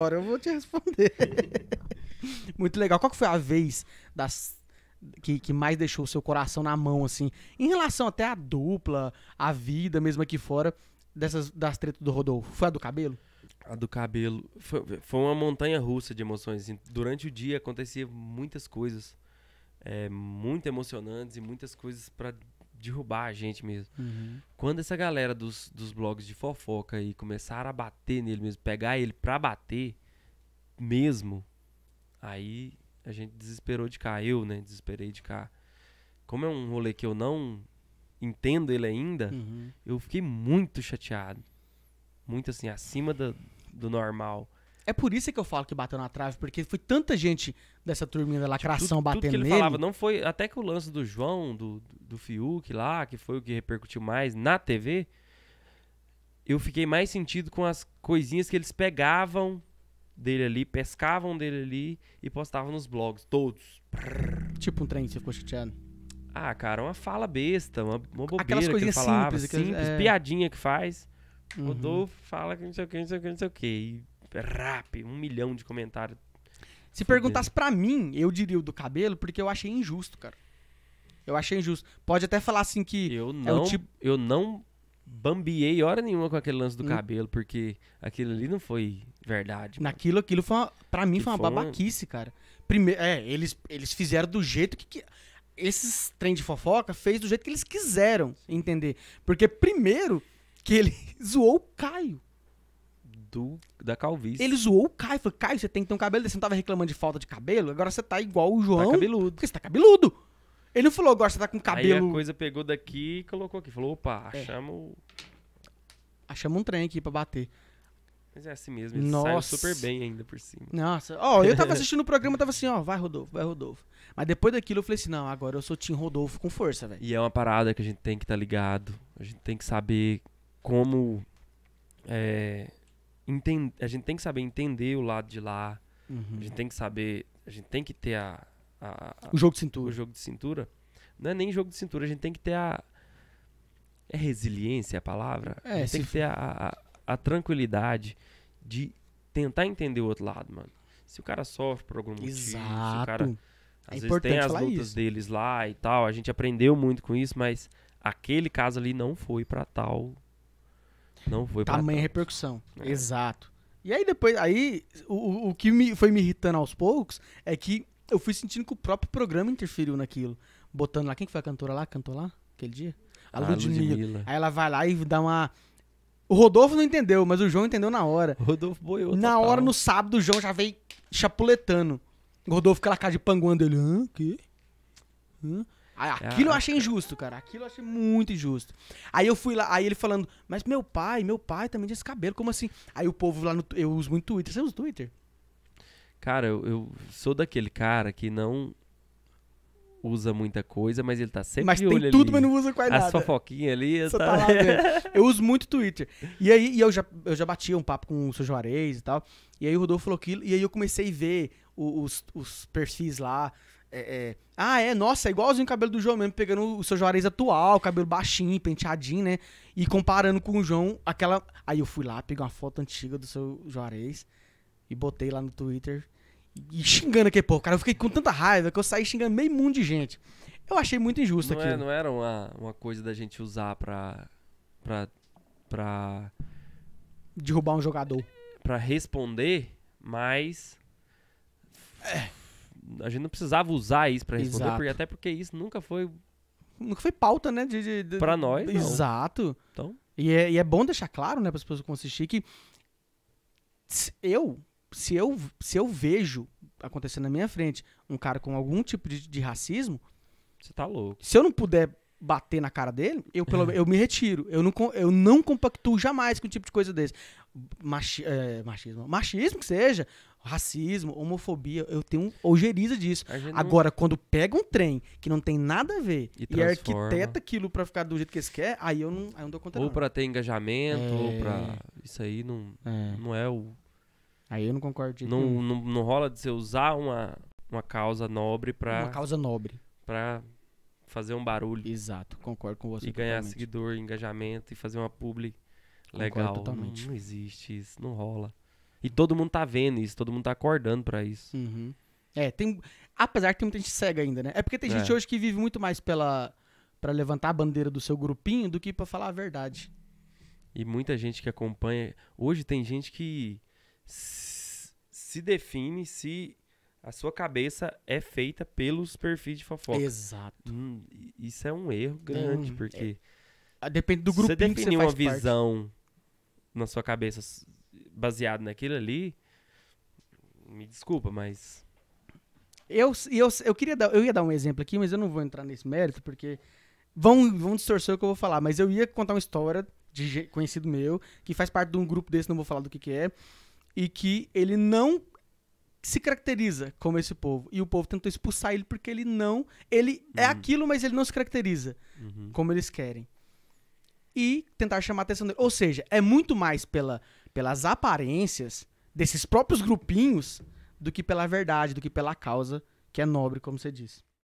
hora eu vou te responder. Muito legal. Qual que foi a vez das que, que, mais deixou o seu coração na mão, assim? Em relação até à dupla, à vida mesmo aqui fora, dessas das tretas do Rodolfo. Foi a do cabelo? A do cabelo. Foi, foi uma montanha russa de emoções. Assim. Durante o dia acontecia muitas coisas é, muito emocionantes e muitas coisas para derrubar a gente mesmo. Uhum. Quando essa galera dos, dos blogs de fofoca aí começaram a bater nele mesmo, pegar ele pra bater mesmo, aí a gente desesperou de cá. Eu, né, desesperei de cá. Como é um rolê que eu não entendo ele ainda, uhum. eu fiquei muito chateado. Muito assim, acima do normal. É por isso que eu falo que bateu na trave, porque foi tanta gente dessa turminha da lacração tipo, tudo, batendo tudo que ele nele. falava, não foi. Até que o lance do João, do, do Fiuk lá, que foi o que repercutiu mais na TV, eu fiquei mais sentido com as coisinhas que eles pegavam dele ali, pescavam dele ali e postavam nos blogs, todos. Tipo um trem que você ficou chateado. Ah, cara, uma fala besta, uma, uma bobeira Aquelas coisinhas que falava, simples, simples é... piadinha que faz. Uhum. Rodolfo fala que não sei o que, não sei o que, não sei o que. É rap, um milhão de comentários. Se perguntasse para mim, eu diria o do cabelo, porque eu achei injusto, cara. Eu achei injusto. Pode até falar assim que. Eu é não, é tipo... eu não bambiei hora nenhuma com aquele lance do hum. cabelo, porque aquilo ali não foi verdade. Mano. Naquilo, aquilo foi para pra mim foi uma foi babaquice, cara. Primeiro, é, eles, eles fizeram do jeito que, que esses trem de fofoca fez do jeito que eles quiseram, entender? Porque primeiro que ele zoou o Caio do, da calvície. Ele zoou o Caio. Falou, Caio, você tem que ter um cabelo. Você não tava reclamando de falta de cabelo? Agora você tá igual o João. Tá cabeludo. Porque você tá cabeludo. Ele não falou, agora você tá com cabelo... Aí a coisa pegou daqui e colocou aqui. Falou, opa, é. achamos... É. Achamos um trem aqui pra bater. Mas é assim mesmo, ele Nossa. super bem ainda por cima. Nossa, ó, oh, eu tava assistindo o programa tava assim, ó, oh, vai Rodolfo, vai Rodolfo. Mas depois daquilo eu falei assim, não, agora eu sou Tim Rodolfo com força, velho. E é uma parada que a gente tem que estar tá ligado, a gente tem que saber como é, Entend, a gente tem que saber entender o lado de lá. Uhum. A gente uhum. tem que saber. A gente tem que ter a, a, a, O jogo de cintura. O jogo de cintura. Não é nem jogo de cintura, a gente tem que ter a. É resiliência a palavra? É, a gente tem que ter a, a, a tranquilidade de tentar entender o outro lado, mano. Se o cara sofre por algum motivo, Exato. se o cara. Às é vezes tem as lutas isso. deles lá e tal. A gente aprendeu muito com isso, mas aquele caso ali não foi para tal não foi pra Tamanha repercussão. É. Exato. E aí depois, aí o, o que me, foi me irritando aos poucos é que eu fui sentindo que o próprio programa interferiu naquilo. Botando lá, quem que foi a cantora lá? Cantou lá aquele dia? A ah, Ludmilla. Ludmilla. Aí ela vai lá e dá uma. O Rodolfo não entendeu, mas o João entendeu na hora. O Rodolfo boiou. Na total. hora, no sábado, o João já veio chapuletando. O Rodolfo com aquela cara de panguando ele. Hã? Que? Hã? É, aquilo eu é. achei injusto, cara. Aquilo eu achei muito injusto. Aí eu fui lá, aí ele falando, mas meu pai, meu pai também tinha esse cabelo, como assim? Aí o povo lá no. Eu uso muito Twitter. Você usa Twitter? Cara, eu, eu sou daquele cara que não usa muita coisa, mas ele tá sempre mas tem tudo, ali. mas não usa quase As nada. As fofoquinhas ali. Tá... Tá eu uso muito Twitter. E aí e eu, já, eu já bati um papo com o seu Juarez e tal. E aí o Rodolfo falou aquilo. E aí eu comecei a ver os, os perfis lá. É, é, ah, é, nossa, é igualzinho o cabelo do João mesmo, pegando o seu Juarez atual, cabelo baixinho, penteadinho, né? E comparando com o João, aquela. Aí eu fui lá, peguei uma foto antiga do seu Juarez e botei lá no Twitter e xingando aquele povo, cara. Eu fiquei com tanta raiva que eu saí xingando meio mundo de gente. Eu achei muito injusto aqui. É, não era uma, uma coisa da gente usar pra. pra. pra. derrubar um jogador. Pra responder, mas. É a gente não precisava usar isso para responder, porque, até porque isso nunca foi. Nunca foi pauta, né? De, de, de... Pra nós. Não. Exato. Então. E é, e é bom deixar claro, né, para as pessoas que vão assistir, que eu, se eu, se eu vejo acontecer na minha frente um cara com algum tipo de, de racismo. Você tá louco. Se eu não puder bater na cara dele, eu, pelo, é. eu me retiro. Eu não, eu não compactuo jamais com um tipo de coisa desse machi, é, machismo, machismo que seja, racismo, homofobia, eu tenho ojeriza disso. Agora, não... quando pega um trem que não tem nada a ver e, e é arquiteta aquilo pra ficar do jeito que eles querem, aí eu não, aí eu não dou conta Ou não. pra ter engajamento, é... ou pra... É. Isso aí não é, não é o... Aí eu não concordo. Não, não, não rola de você usar uma, uma causa nobre pra... Uma causa nobre. Pra fazer um barulho. Exato, concordo com você. E ganhar totalmente. seguidor, engajamento e fazer uma publi Legal. Totalmente. Não, não, existe isso, não rola. E todo mundo tá vendo isso, todo mundo tá acordando para isso. Uhum. É, tem. Apesar que tem muita gente cega ainda, né? É porque tem é. gente hoje que vive muito mais pela. para levantar a bandeira do seu grupinho do que para falar a verdade. E muita gente que acompanha. Hoje tem gente que se define se a sua cabeça é feita pelos perfis de fofoca. Exato. Hum, isso é um erro grande, hum, porque. É. Depende do grupo que você definiu uma parte. visão na sua cabeça baseado naquilo ali, me desculpa, mas. Eu, eu, eu queria dar, eu ia dar um exemplo aqui, mas eu não vou entrar nesse mérito, porque vão, vão distorcer o que eu vou falar. Mas eu ia contar uma história de conhecido meu, que faz parte de um grupo desse, não vou falar do que, que é, e que ele não se caracteriza como esse povo. E o povo tentou expulsar ele porque ele não. Ele é uhum. é aquilo, mas ele não se caracteriza uhum. como eles querem e tentar chamar a atenção dele. Ou seja, é muito mais pela, pelas aparências desses próprios grupinhos do que pela verdade, do que pela causa que é nobre, como você disse.